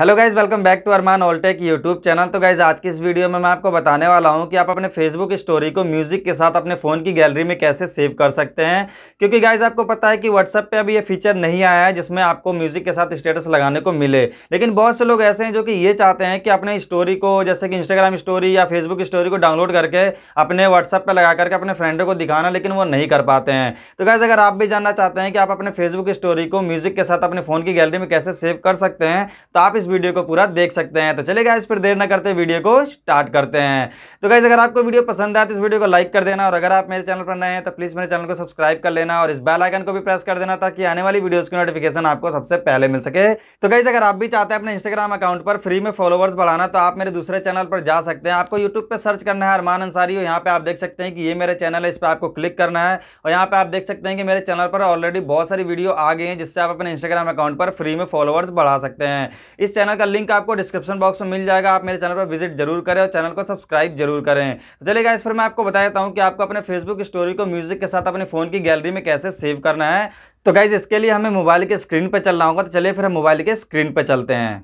hello guys welcome back to Arman Alltech YouTube channel तो guys आज की इस वीडियो में मैं आपको बताने वाला हूं कि आप अपने फेसबुक स्टोरी को म्यूजिक के साथ अपने फ़ोन की गैलरी में कैसे सेव कर सकते हैं क्योंकि गाइज आपको पता है कि व्हाट्सअप पे अभी ये फीचर नहीं आया है जिसमें आपको म्यूजिक के साथ स्टेटस लगाने को मिले लेकिन बहुत से लोग ऐसे हैं जो कि ये चाहते हैं कि अपने स्टोरी को जैसे कि इंस्टाग्राम स्टोरी या फेसबुक स्टोरी को डाउनलोड करके अपने व्हाट्सअप पर लगा करके अपने फ्रेंडों को दिखाना लेकिन वो नहीं कर पाते हैं तो गाइज अगर आप भी जानना चाहते हैं कि आप अपने फेसबुक स्टोरी को म्यूजिक के साथ अपने फ़ोन की गैलरी में कैसे सेव कर सकते हैं तो आप इस वीडियो को पूरा देख सकते हैं तो चलेगा इस पर देर ना करते वीडियो को स्टार्ट करते हैं तो गाइज अगर आपको वीडियो पसंद आए तो इस वीडियो को लाइक कर देना और अगर आप मेरे चैनल पर नए हैं तो प्लीज़ मेरे चैनल को सब्सक्राइब कर लेना और इस बेल आइकन को भी प्रेस कर देना ताकि आने वाली वीडियोज़ की नोटिफिकेशन आपको सबसे पहले मिल सके तो गाइज अगर आप भी चाहते हैं अपने इंस्टाग्राम अकाउंट पर फ्री में फॉलोवर्स बढ़ाना तो आप मेरे दूसरे चैनल पर जा सकते हैं आपको यूट्यूब पर सर्च करना है अरमान अंसारी और यहाँ पर आप देख सकते हैं कि ये मेरे चैनल है इस पर आपको क्लिक करना है और यहाँ पर आप देख सकते हैं कि मेरे चैनल पर ऑलरेडी बहुत सारी वीडियो आ गई हैं जिससे आप अपने इंस्टाग्राम अकाउंट पर फ्री में फॉलोवर्स बढ़ा सकते हैं इस इस चैनल का लिंक आपको डिस्क्रिप्शन बॉक्स में मिल जाएगा आप मेरे चैनल पर विजिट जरूर करें और चैनल को सब्सक्राइब जरूर करें चलेगा इस पर मैं आपको बता देता हूँ कि आपको अपने फेसबुक स्टोरी को म्यूजिक के साथ अपने फ़ोन की गैलरी में कैसे सेव करना है तो गाइज इसके लिए हमें मोबाइल के स्क्रीन पर चलना होगा तो चलिए फिर हम मोबाइल के स्क्रीन पर चलते हैं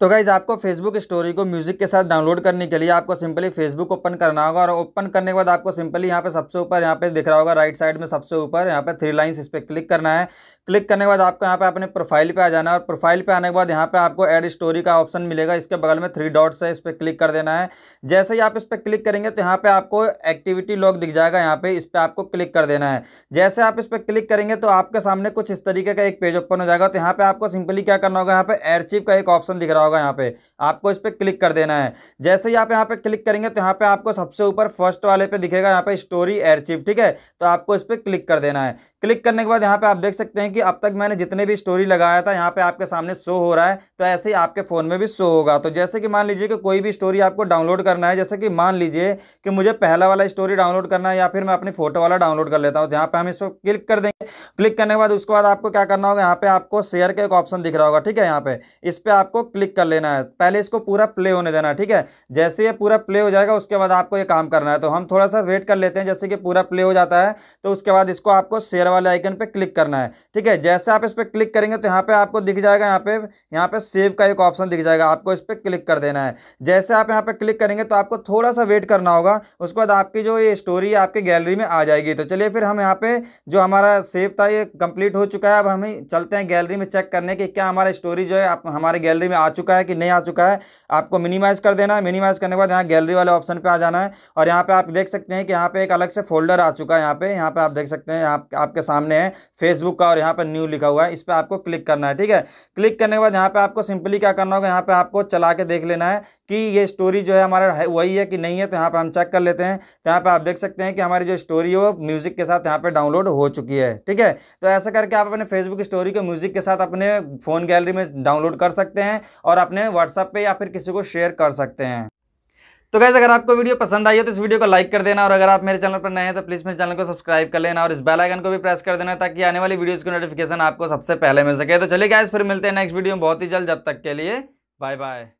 तो गाइज़ आपको फेसबुक स्टोरी को म्यूज़िक के साथ डाउनलोड करने के लिए आपको सिंपली फेसबुक ओपन करना होगा और ओपन करने के बाद आपको सिंपली यहाँ पे सबसे ऊपर यहाँ पे दिख रहा होगा राइट साइड में सबसे ऊपर यहाँ पे थ्री लाइंस इस पर क्लिक करना है क्लिक करने के बाद आपको यहाँ पे अपने प्रोफाइल पे आ जाना है और प्रोफाइल पे आने के बाद यहाँ पे आपको एड स्टोरी का ऑप्शन मिलेगा इसके बगल में थ्री डॉट्स है इस पर क्लिक कर देना है जैसे ही आप इस पर क्लिक करेंगे तो यहाँ पे आपको एक्टिविटी लॉग दिख जाएगा यहाँ पे इस पर आपको क्लिक कर देना है जैसे आप इस पर क्लिक करेंगे तो आपके सामने कुछ इस तरीके का एक पेज ओपन हो जाएगा तो यहाँ पे आपको सिंपली क्या करना होगा यहाँ पे एयरचिप का एक ऑप्शन दिख रहा होगा होगा यहाँ पे आपको इस पर क्लिक कर देना है जैसे ही आप यहाँ पे क्लिक करेंगे तो यहाँ पे आपको सबसे ऊपर फर्स्ट वाले पे दिखेगा यहाँ पे स्टोरी एयरचिप ठीक है तो आपको इस पर क्लिक कर देना है क्लिक करने के बाद यहाँ पे आप देख सकते हैं कि अब तक मैंने जितने भी स्टोरी लगाया था यहाँ पे आपके सामने शो हो रहा है तो ऐसे ही आपके फ़ोन में भी शो होगा तो जैसे कि मान लीजिए कि कोई भी स्टोरी आपको डाउनलोड करना है जैसे कि मान लीजिए कि मुझे पहला वाला स्टोरी डाउनलोड करना है या फिर मैं अपनी फोटो वाला डाउनलोड कर लेता हूँ तो यहाँ पे हम इस पर क्लिक कर देंगे क्लिक करने के बाद उसके बाद आपको क्या करना होगा यहाँ पे आपको शेयर का एक ऑप्शन दिख रहा होगा ठीक है यहाँ पे इस पर आपको क्लिक कर लेना है पहले इसको पूरा प्ले होने देना ठीक है जैसे ये पूरा प्ले हो जाएगा उसके बाद आपको ये काम करना है तो हम थोड़ा सा वेट कर लेते हैं जैसे कि पूरा प्ले हो जाता है तो उसके बाद इसको आपको शेयर वाले आइकन पर क्लिक करना है ठीक है जैसे आप इस पर क्लिक करेंगे तो यहाँ पर आपको दिख जाएगा यहाँ पे यहाँ पे सेव का एक ऑप्शन दिख जाएगा आपको इस पर क्लिक कर देना है जैसे आप यहाँ पर क्लिक करेंगे तो आपको थोड़ा सा वेट करना होगा उसके बाद आपकी जो ये स्टोरी आपके आपकी गैलरी में आ जाएगी तो चलिए फिर हम यहाँ पे जो हमारा सेव था ये कंप्लीट हो चुका है अब हम चलते हैं गैलरी में चेक करने की क्या हमारा स्टोरी जो है हमारे गैलरी में आ चुका चुका है कि नहीं आ चुका है आपको मिनिमाइज़ कर देना है मिनिमाइज़ करने के बाद यहाँ गैलरी वाले ऑप्शन पर आ जाना है और यहाँ पर आप देख सकते हैं कि यहाँ पर एक अलग से फोल्डर आ चुका है यहाँ पर यहाँ पर आप देख सकते हैं आप, आपके सामने है फेसबुक का और यहाँ पर न्यू लिखा हुआ है इस पर आपको क्लिक करना है ठीक है क्लिक करने के बाद यहाँ पर आपको सिंपली क्या करना होगा यहाँ पर आपको चला के देख लेना है कि ये स्टोरी जो है हमारा है वही है कि नहीं है तो यहाँ पर हम चेक कर लेते हैं तो यहाँ पर आप देख सकते हैं कि हमारी जो स्टोरी है वो म्यूज़िक के साथ यहाँ पर डाउनलोड हो चुकी है ठीक है तो ऐसा करके आप अपने फेसबुक स्टोरी को म्यूज़िक के साथ अपने फ़ोन गैलरी में डाउनलोड कर सकते हैं और अपने व्हाट्सएप पे या फिर किसी को शेयर कर सकते हैं तो गैस अगर आपको वीडियो पसंद आई हो तो इस वीडियो को लाइक कर देना और अगर आप मेरे चैनल पर नए हैं तो प्लीज़ मेरे चैनल को सब्सक्राइब कर लेना और इस बेल आइकन को भी प्रेस कर देना ताकि आने वाली वीडियोज़ की नोटिफिकेशन आपको सबसे पहले मिल सके तो चलिए गैस फिर मिलते हैं नेक्स्ट वीडियो में बहुत ही जल्द जब तक के लिए बाय बाय